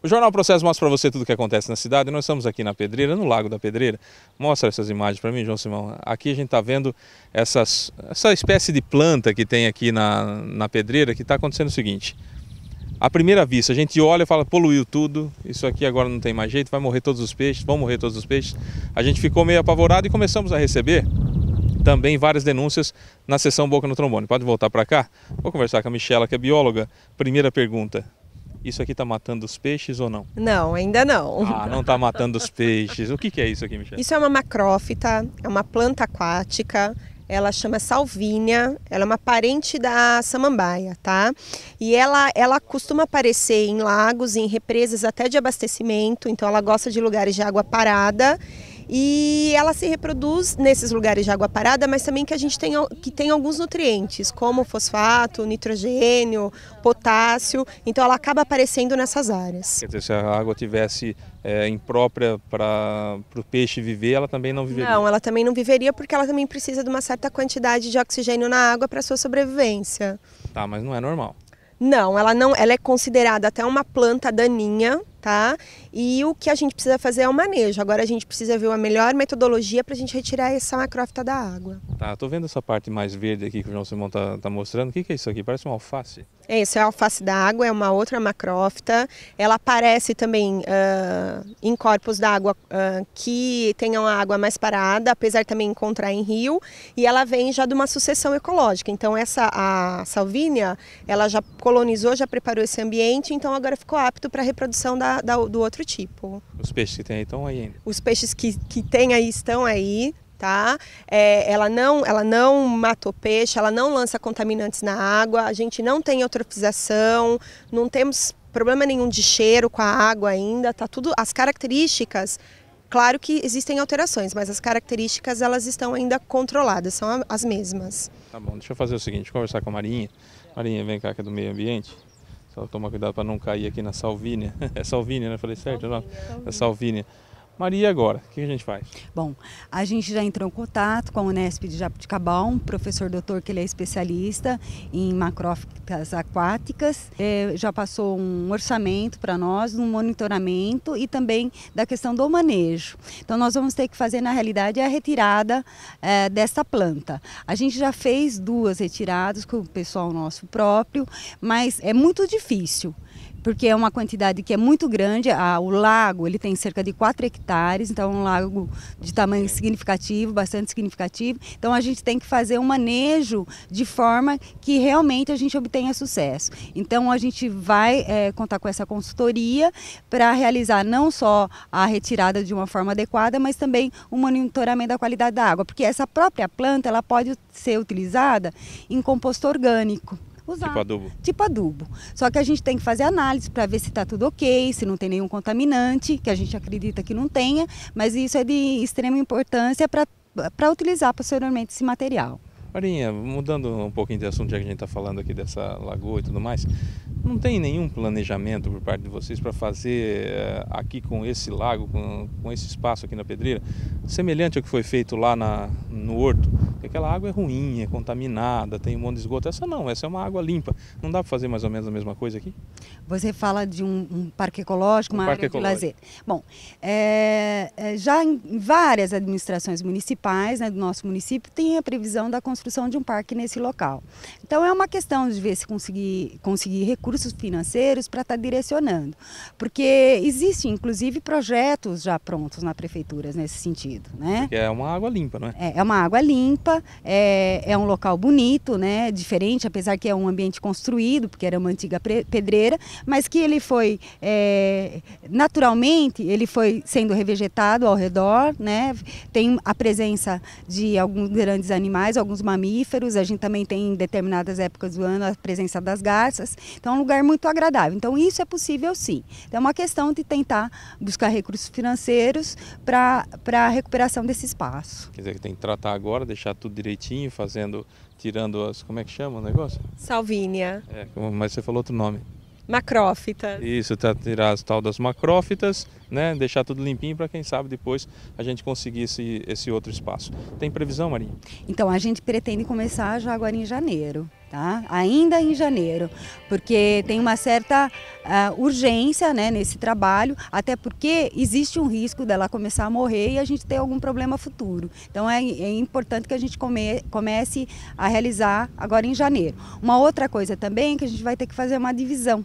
O Jornal Processo mostra para você tudo o que acontece na cidade. Nós estamos aqui na Pedreira, no Lago da Pedreira. Mostra essas imagens para mim, João Simão. Aqui a gente está vendo essas, essa espécie de planta que tem aqui na, na Pedreira, que está acontecendo o seguinte. À primeira vista, a gente olha e fala, poluiu tudo, isso aqui agora não tem mais jeito, vai morrer todos os peixes, vão morrer todos os peixes. A gente ficou meio apavorado e começamos a receber também várias denúncias na sessão Boca no Trombone. Pode voltar para cá? Vou conversar com a Michela, que é bióloga. Primeira pergunta, isso aqui está matando os peixes ou não? Não, ainda não. Ah, não está matando os peixes. O que, que é isso aqui, Michelle? Isso é uma macrófita, é uma planta aquática. Ela chama salvínia, ela é uma parente da samambaia, tá? E ela, ela costuma aparecer em lagos, em represas até de abastecimento, então ela gosta de lugares de água parada e ela se reproduz nesses lugares de água parada, mas também que a gente tem, que tem alguns nutrientes, como fosfato, nitrogênio, potássio. Então ela acaba aparecendo nessas áreas. Quer dizer, se a água tivesse é, imprópria para o peixe viver, ela também não viveria? Não, ela também não viveria porque ela também precisa de uma certa quantidade de oxigênio na água para sua sobrevivência. Tá, mas não é normal. Não, ela não, ela é considerada até uma planta daninha tá? E o que a gente precisa fazer é o manejo. Agora a gente precisa ver a melhor metodologia para a gente retirar essa macrófita da água. Tá, tô vendo essa parte mais verde aqui que o João Simão está tá mostrando. O que, que é isso aqui? Parece uma alface. É, isso é a alface da água, é uma outra macrófita. Ela aparece também uh, em corpos d'água uh, que tenham a água mais parada, apesar de também encontrar em rio. E ela vem já de uma sucessão ecológica. Então essa a salvínia, ela já colonizou, já preparou esse ambiente, então agora ficou apto para a reprodução da da, do outro tipo. Os peixes que tem aí estão aí ainda? Os peixes que, que tem aí estão aí. Tá? É, ela, não, ela não matou peixe, ela não lança contaminantes na água, a gente não tem eutrofização, não temos problema nenhum de cheiro com a água ainda, tá tudo. As características Claro que existem alterações, mas as características elas estão ainda controladas, são as mesmas. Tá bom, deixa eu fazer o seguinte, conversar com a Marinha. Marinha, vem cá que é do meio ambiente. Só tomar cuidado para não cair aqui na salvínia. É salvínia, né? Falei certo? Salvínia. Não? É salvínia. É Maria, agora, o que a gente faz? Bom, a gente já entrou em contato com a Unesp de Jabuticabal, um professor doutor que ele é especialista em macrófitas aquáticas. É, já passou um orçamento para nós, um monitoramento e também da questão do manejo. Então, nós vamos ter que fazer, na realidade, a retirada é, dessa planta. A gente já fez duas retiradas com o pessoal nosso próprio, mas é muito difícil porque é uma quantidade que é muito grande. o lago ele tem cerca de 4 hectares, então é um lago de tamanho significativo, bastante significativo. Então a gente tem que fazer um manejo de forma que realmente a gente obtenha sucesso. Então a gente vai é, contar com essa consultoria para realizar não só a retirada de uma forma adequada, mas também o monitoramento da qualidade da água, porque essa própria planta ela pode ser utilizada em composto orgânico usar. Tipo adubo. Tipo adubo. Só que a gente tem que fazer análise para ver se está tudo ok, se não tem nenhum contaminante, que a gente acredita que não tenha, mas isso é de extrema importância para utilizar posteriormente esse material. Marinha, mudando um pouquinho de assunto, já que a gente está falando aqui dessa lagoa e tudo mais, não tem nenhum planejamento por parte de vocês para fazer eh, aqui com esse lago, com, com esse espaço aqui na Pedreira, semelhante ao que foi feito lá na, no Horto? aquela água é ruim, é contaminada, tem um monte de esgoto. Essa não, essa é uma água limpa. Não dá para fazer mais ou menos a mesma coisa aqui? Você fala de um, um parque ecológico, um uma parque área ecológico. de lazer. Bom, é, é, já em várias administrações municipais né, do nosso município tem a previsão da construção de um parque nesse local. Então é uma questão de ver se conseguir, conseguir recursos financeiros para estar tá direcionando. Porque existem, inclusive, projetos já prontos na prefeitura nesse sentido. Né? Porque é uma água limpa, não é? É, é uma água limpa é, é um local bonito, né? Diferente, apesar que é um ambiente construído, porque era uma antiga pedreira, mas que ele foi é, naturalmente ele foi sendo revegetado ao redor, né? Tem a presença de alguns grandes animais, alguns mamíferos. A gente também tem em determinadas épocas do ano a presença das garças. Então é um lugar muito agradável. Então isso é possível sim. Então, é uma questão de tentar buscar recursos financeiros para a recuperação desse espaço. Quer dizer, tem que tratar agora, deixar tudo direitinho, fazendo, tirando as, como é que chama o negócio? Salvínia. É, mas você falou outro nome. Macrófita. Isso, tá, tirar as tal das macrófitas, né? Deixar tudo limpinho para quem sabe depois a gente conseguir esse, esse outro espaço. Tem previsão, Marinha? Então, a gente pretende começar já agora em janeiro. Tá? ainda em janeiro, porque tem uma certa uh, urgência né, nesse trabalho, até porque existe um risco dela começar a morrer e a gente ter algum problema futuro. Então é, é importante que a gente come, comece a realizar agora em janeiro. Uma outra coisa também é que a gente vai ter que fazer uma divisão.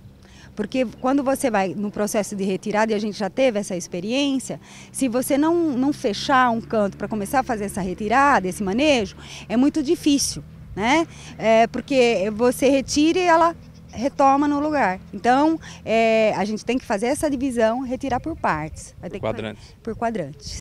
Porque quando você vai no processo de retirada, e a gente já teve essa experiência, se você não, não fechar um canto para começar a fazer essa retirada, esse manejo, é muito difícil né? É, porque você retira e ela retoma no lugar. Então, é, a gente tem que fazer essa divisão, retirar por partes. Vai por quadrantes. por quadrantes.